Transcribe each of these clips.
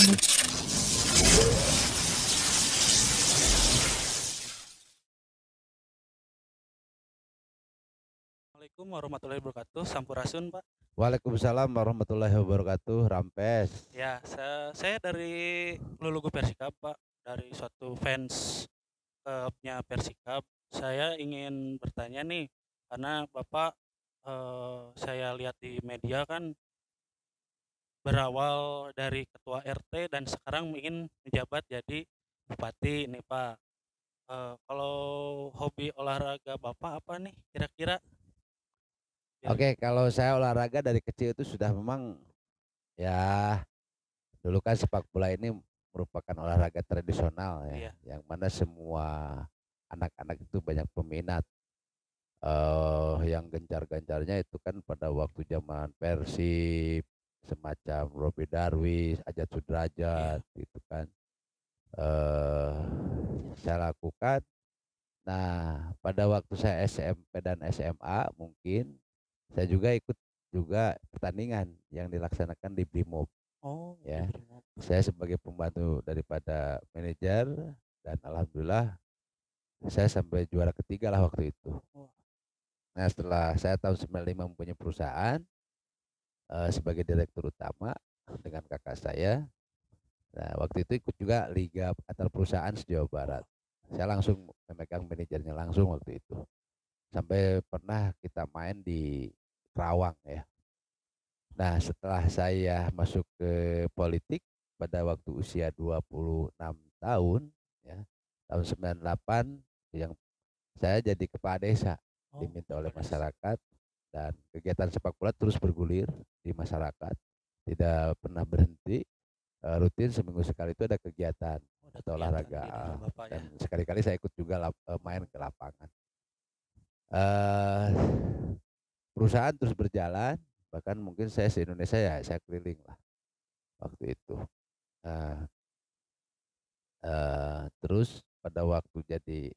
Assalamualaikum warahmatullahi wabarakatuh. Sampurasun, Pak. Waalaikumsalam warahmatullahi wabarakatuh. Rampes. Ya, saya, saya dari Lulugu Persikap, Pak. Dari suatu fans klubnya eh, Persikap. Saya ingin bertanya nih, karena Bapak uh, saya lihat di media kan berawal dari ketua RT dan sekarang ingin menjabat jadi bupati nih Pak. E, kalau hobi olahraga Bapak apa nih kira-kira? Oke, kalau saya olahraga dari kecil itu sudah memang ya dulu kan sepak bola ini merupakan olahraga tradisional ya, iya. yang mana semua anak-anak itu banyak peminat. Uh, yang gencar-gencarnya itu kan pada waktu zaman Persib, semacam Robi Darwis, Ajat Sudrajat yeah. gitu kan. Eh saya lakukan. Nah, pada waktu saya SMP dan SMA mungkin saya juga ikut juga pertandingan yang dilaksanakan di Brimob. Oh, ya. Brimob. Saya sebagai pembantu daripada manajer dan alhamdulillah saya sampai juara ketiga lah waktu itu. Nah, setelah saya tahun 95 mempunyai perusahaan, Eh, sebagai direktur utama dengan kakak saya. Nah, waktu itu ikut juga liga antar perusahaan sejauh Barat. Saya langsung memegang manajernya langsung waktu itu. Sampai pernah kita main di Rawang ya. Nah, setelah saya masuk ke politik pada waktu usia 26 tahun ya, tahun 98 yang saya jadi kepala desa oh, diminta oleh masyarakat dan kegiatan sepak bola terus bergulir di masyarakat tidak pernah berhenti uh, rutin seminggu sekali itu ada kegiatan oh, ada atau olahraga gitu dan ya? sekali-kali saya ikut juga lap, uh, main ke lapangan uh, perusahaan terus berjalan bahkan mungkin saya se Indonesia ya saya keliling lah waktu itu uh, uh, terus pada waktu jadi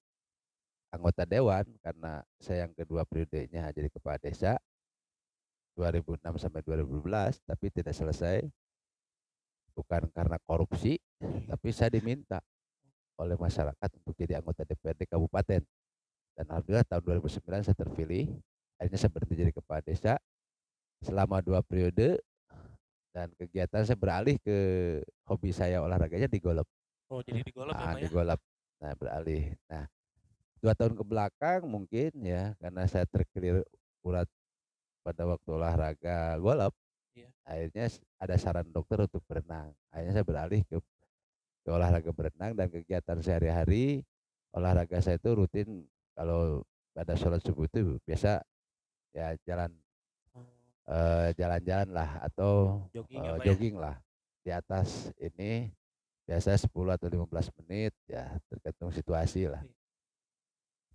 anggota dewan karena saya yang kedua periode periodenya jadi kepala desa 2006 sampai 2012 tapi tidak selesai bukan karena korupsi tapi saya diminta oleh masyarakat untuk jadi anggota DPRD kabupaten dan alhamdulillah tahun 2009 saya terpilih akhirnya saya berhenti jadi kepala desa selama dua periode dan kegiatan saya beralih ke hobi saya olahraganya di golf oh jadi di golf nah, ya, ya di golop nah beralih nah dua tahun ke belakang mungkin ya karena saya terkelir urat pada waktu olahraga golop yeah. akhirnya ada saran dokter untuk berenang akhirnya saya beralih ke, ke olahraga berenang dan kegiatan sehari-hari olahraga saya itu rutin kalau pada sholat subuh itu biasa ya jalan oh. eh, jalan-jalan hmm. uh, lah atau jogging, uh, jogging ya? lah di atas ini biasa 10 atau 15 menit ya tergantung situasi lah. Iya.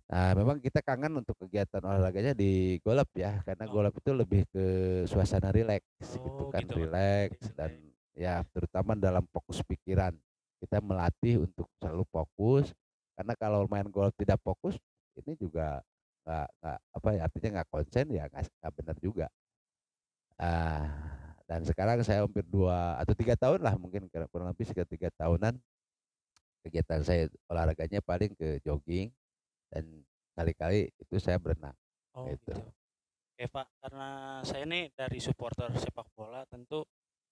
Nah, memang kita kangen untuk kegiatan olahraganya di golap ya, karena oh. golap itu lebih ke suasana rileks gitu oh, gitu kan, gitu. rileks dan ya terutama dalam fokus pikiran. Kita melatih untuk selalu fokus karena kalau main golf tidak fokus ini juga nggak nggak apa ya artinya nggak konsen ya nggak benar juga. Ah, dan sekarang saya hampir dua atau tiga tahun lah mungkin kurang lebih sekitar tiga tahunan kegiatan saya olahraganya paling ke jogging dan kali-kali itu saya berenang. Oh gitu. gitu. Oke Pak, karena saya ini dari supporter sepak bola tentu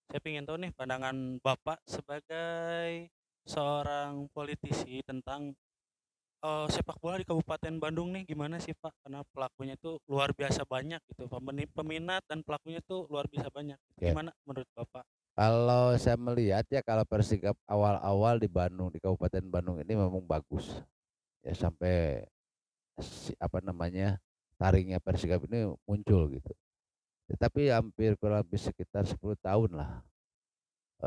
saya ingin tahu nih pandangan Bapak sebagai seorang politisi tentang uh, sepak bola di Kabupaten Bandung nih gimana sih Pak? Karena pelakunya itu luar biasa banyak gitu, peminat dan pelakunya itu luar biasa banyak. Okay. Gimana menurut Bapak? Kalau saya melihat ya kalau Persikap awal-awal di Bandung di Kabupaten Bandung ini memang bagus ya sampai si, apa namanya taringnya Persikap ini muncul gitu. Tetapi hampir kurang lebih sekitar 10 tahun lah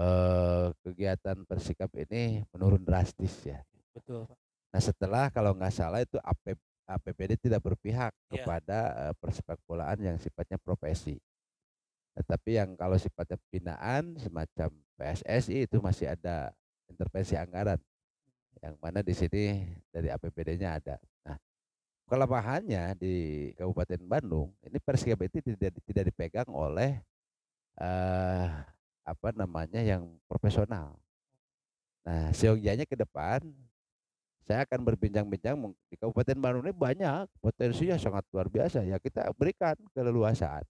eh, kegiatan Persikap ini menurun drastis ya. Betul. Nah setelah kalau nggak salah itu AP, APPD tidak berpihak yeah. kepada eh, persepak bolaan yang sifatnya profesi. Tetapi yang kalau sifatnya pembinaan semacam PSSI itu masih ada intervensi anggaran yang mana di sini dari APBD-nya ada. Nah, kelemahannya di Kabupaten Bandung ini Persib itu tidak tidak dipegang oleh eh, apa namanya yang profesional. Nah, seyogianya ke depan saya akan berbincang-bincang di Kabupaten Bandung ini banyak potensinya sangat luar biasa ya kita berikan keleluasaan.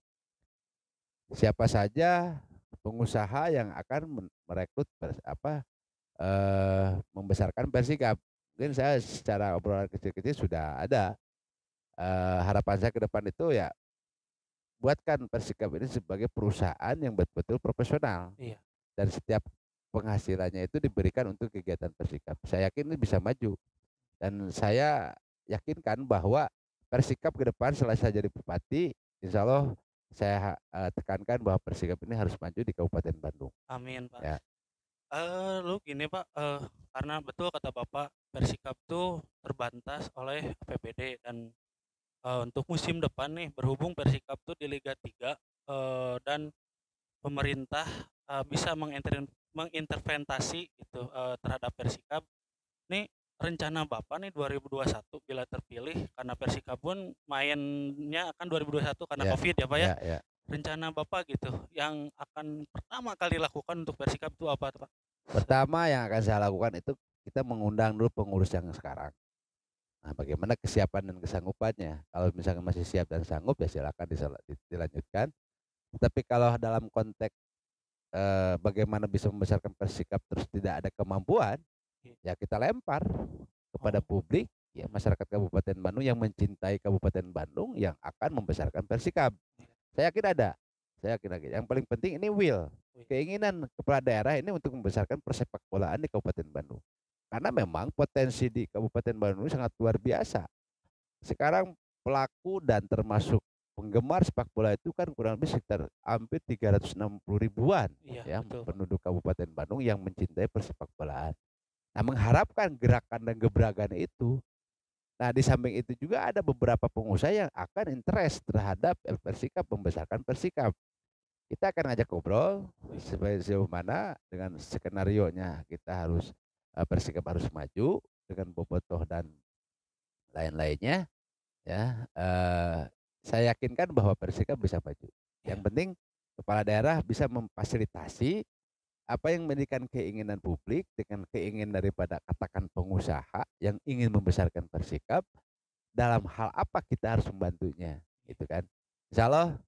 Siapa saja pengusaha yang akan merekrut apa uh, membesarkan Persikap. Mungkin saya secara obrolan kecil-kecil sudah ada uh, harapan saya ke depan itu ya buatkan Persikap ini sebagai perusahaan yang betul-betul profesional. Iya. Dan setiap penghasilannya itu diberikan untuk kegiatan Persikap. Saya yakin ini bisa maju. Dan saya yakinkan bahwa Persikap ke depan setelah saya jadi bupati, insya Allah saya eh, tekankan bahwa Persikap ini harus maju di Kabupaten Bandung. Amin Pak. Ya eh lu gini pak eh, karena betul kata bapak Persikap tuh terbantas oleh PPD dan eh, untuk musim depan nih berhubung Persikap tuh di Liga 3 eh, dan pemerintah eh, bisa mengenter menginterventasi gitu eh, terhadap Persikap nih rencana Bapak nih 2021 bila terpilih karena Persikab pun mainnya akan 2021 karena yeah. Covid ya Pak ya. Yeah, yeah. Rencana Bapak gitu yang akan pertama kali lakukan untuk Persikab itu apa Pak? Pertama yang akan saya lakukan itu kita mengundang dulu pengurus yang sekarang. Nah, bagaimana kesiapan dan kesanggupannya? Kalau misalnya masih siap dan sanggup ya silakan dilanjutkan. Tapi kalau dalam konteks eh, bagaimana bisa membesarkan persikap terus tidak ada kemampuan, iya. ya kita lempar kepada oh. publik, ya masyarakat Kabupaten Bandung yang mencintai Kabupaten Bandung yang akan membesarkan persikap. Iya. Saya yakin ada. Saya yakin lagi. Yang paling penting ini will, keinginan kepala daerah ini untuk membesarkan persepak bolaan di Kabupaten Bandung. Karena memang potensi di Kabupaten Bandung sangat luar biasa. Sekarang pelaku dan termasuk penggemar sepak bola itu kan kurang lebih sekitar hampir 360 ribuan iya, ya, ya penduduk Kabupaten Bandung yang mencintai persepak bolaan. Nah mengharapkan gerakan dan gebrakan itu. Nah di samping itu juga ada beberapa pengusaha yang akan interest terhadap Persikap, membesarkan Persikap. Kita akan ngajak ngobrol sejauh mana dengan skenario nya kita harus uh, bersikap harus maju dengan bobotoh dan lain-lainnya ya uh, saya yakinkan bahwa bersikap bisa maju. Yang iya. penting kepala daerah bisa memfasilitasi apa yang menjadikan keinginan publik dengan keinginan daripada katakan pengusaha yang ingin membesarkan Persikap dalam hal apa kita harus membantunya gitu kan. Insya Allah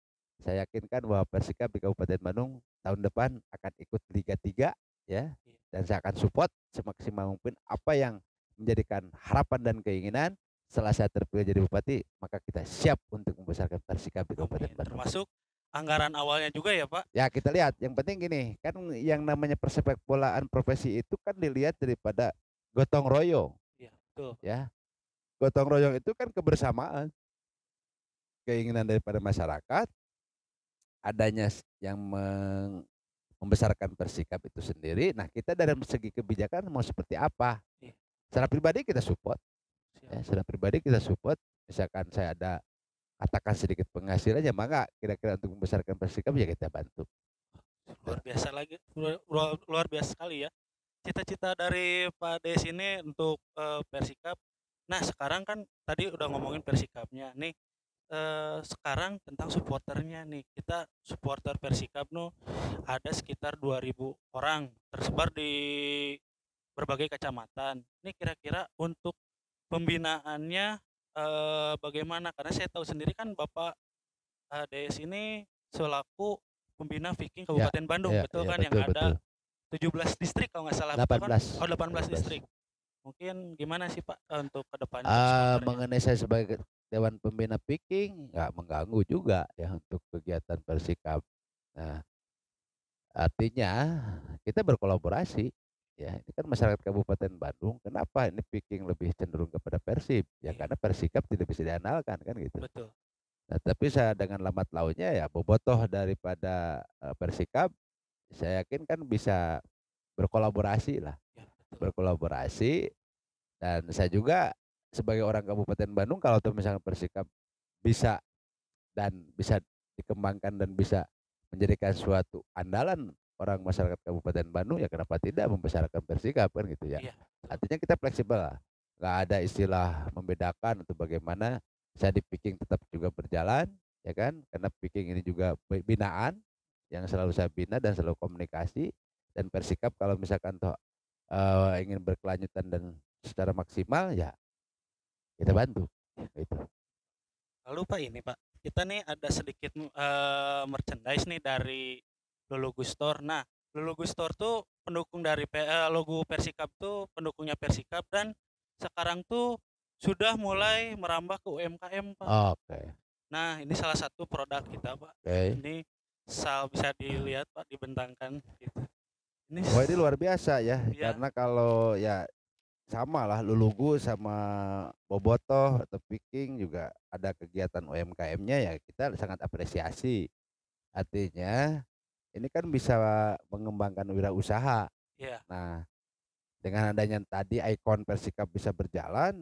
saya yakinkan bahwa Persika di Kabupaten Bandung tahun depan akan ikut Liga 3 ya iya. dan saya akan support semaksimal mungkin apa yang menjadikan harapan dan keinginan setelah saya terpilih jadi bupati maka kita siap untuk membesarkan Persika di Kabupaten Bandung. Termasuk anggaran awalnya juga ya Pak? Ya kita lihat. Yang penting gini kan yang namanya persepak bolaan profesi itu kan dilihat daripada gotong royong. Ya betul. Ya gotong royong itu kan kebersamaan keinginan daripada masyarakat adanya yang membesarkan persikap itu sendiri. Nah kita dari hmm. segi kebijakan mau seperti apa? Iya. Secara pribadi kita support. Ya, secara pribadi kita support. Misalkan saya ada katakan sedikit penghasilannya, maka kira-kira untuk membesarkan persikap ya kita bantu. Gitu. Luar biasa lagi, luar, luar, biasa sekali ya. Cita-cita dari Pak Des ini untuk uh, Persikap. Nah sekarang kan tadi udah ngomongin Persikapnya. Nih eh, sekarang tentang supporternya nih kita supporter Persikab nu ada sekitar 2000 orang tersebar di berbagai kecamatan ini kira-kira untuk pembinaannya eh, bagaimana karena saya tahu sendiri kan Bapak eh, DS ini selaku pembina Viking ya, Kabupaten ya, Bandung ya, betul ya, kan betul, yang betul. ada 17 distrik kalau nggak salah 18 kan? oh 18, 18 distrik mungkin gimana sih Pak untuk kedepannya? Uh, ah, mengenai saya sebagai Dewan Pembina Peking nggak mengganggu juga ya untuk kegiatan Persikap. Nah, artinya kita berkolaborasi ya ini kan masyarakat Kabupaten Bandung kenapa ini Peking lebih cenderung kepada Persib ya iya. karena Persikap tidak bisa dianalkan kan gitu betul nah, tapi saya dengan lambat launya ya bobotoh daripada e, Persikap saya yakin kan bisa berkolaborasi lah ya, berkolaborasi dan saya juga sebagai orang Kabupaten Bandung kalau tuh misalnya bersikap bisa dan bisa dikembangkan dan bisa menjadikan suatu andalan orang masyarakat Kabupaten Bandung ya kenapa tidak membesarkan bersikap kan gitu ya. Iya. Artinya kita fleksibel lah. Gak ada istilah membedakan atau bagaimana saya di picking tetap juga berjalan ya kan karena picking ini juga binaan yang selalu saya bina dan selalu komunikasi dan bersikap kalau misalkan toh uh, ingin berkelanjutan dan secara maksimal ya kita bantu itu lalu pak ini pak kita nih ada sedikit uh, merchandise nih dari Lulu Gustor nah Lulu Gustor tuh pendukung dari uh, logo Persikap tuh pendukungnya Persikap dan sekarang tuh sudah mulai merambah ke UMKM pak oke okay. nah ini salah satu produk kita pak okay. ini sal bisa dilihat pak dibentangkan gitu ini oh, ini luar biasa ya, ya. karena kalau ya sama lah Lulugu sama Bobotoh atau picking juga ada kegiatan UMKM-nya ya kita sangat apresiasi. Artinya ini kan bisa mengembangkan wirausaha. Yeah. Nah, dengan adanya tadi ikon Persikap bisa berjalan,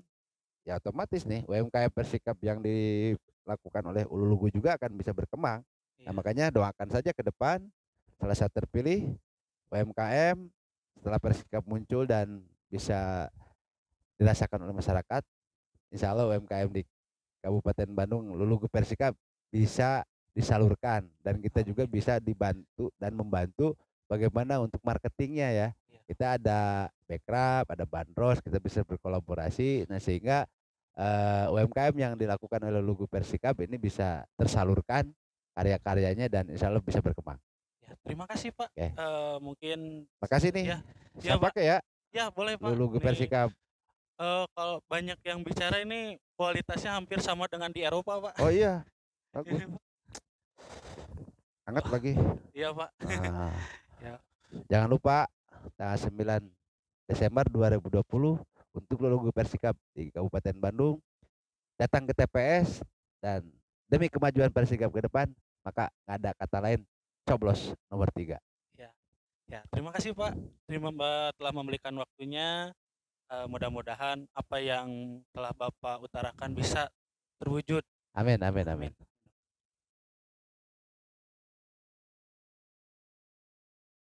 ya otomatis nih UMKM Persikap yang dilakukan oleh Ululugu juga akan bisa berkembang. Yeah. Nah, iya. makanya doakan saja ke depan salah satu terpilih UMKM setelah Persikap muncul dan bisa dirasakan oleh masyarakat insya Allah UMKM di Kabupaten Bandung Lulu Persikap bisa disalurkan dan kita juga bisa dibantu dan membantu bagaimana untuk marketingnya ya iya. kita ada backup ada bandros kita bisa berkolaborasi nah sehingga uh, eh, UMKM yang dilakukan oleh Lugu Persikap ini bisa tersalurkan karya-karyanya dan insya Allah bisa berkembang. Ya, terima kasih Pak. Okay. Uh, eh, mungkin. Makasih nih. Ya, ya, pakai ya. Ya boleh Pak. Lugu Persikap uh, kalau banyak yang bicara ini kualitasnya hampir sama dengan di Eropa pak oh iya bagus ini, hangat lagi iya pak nah, ya. jangan lupa tanggal 9 Desember 2020 untuk logo Persikap di Kabupaten Bandung datang ke TPS dan demi kemajuan Persikap ke depan maka nggak ada kata lain coblos nomor tiga. Ya, ya terima kasih Pak, terima Mbak telah memberikan waktunya uh, mudah-mudahan apa yang telah Bapak utarakan bisa terwujud. Amin, amin, amin. amin.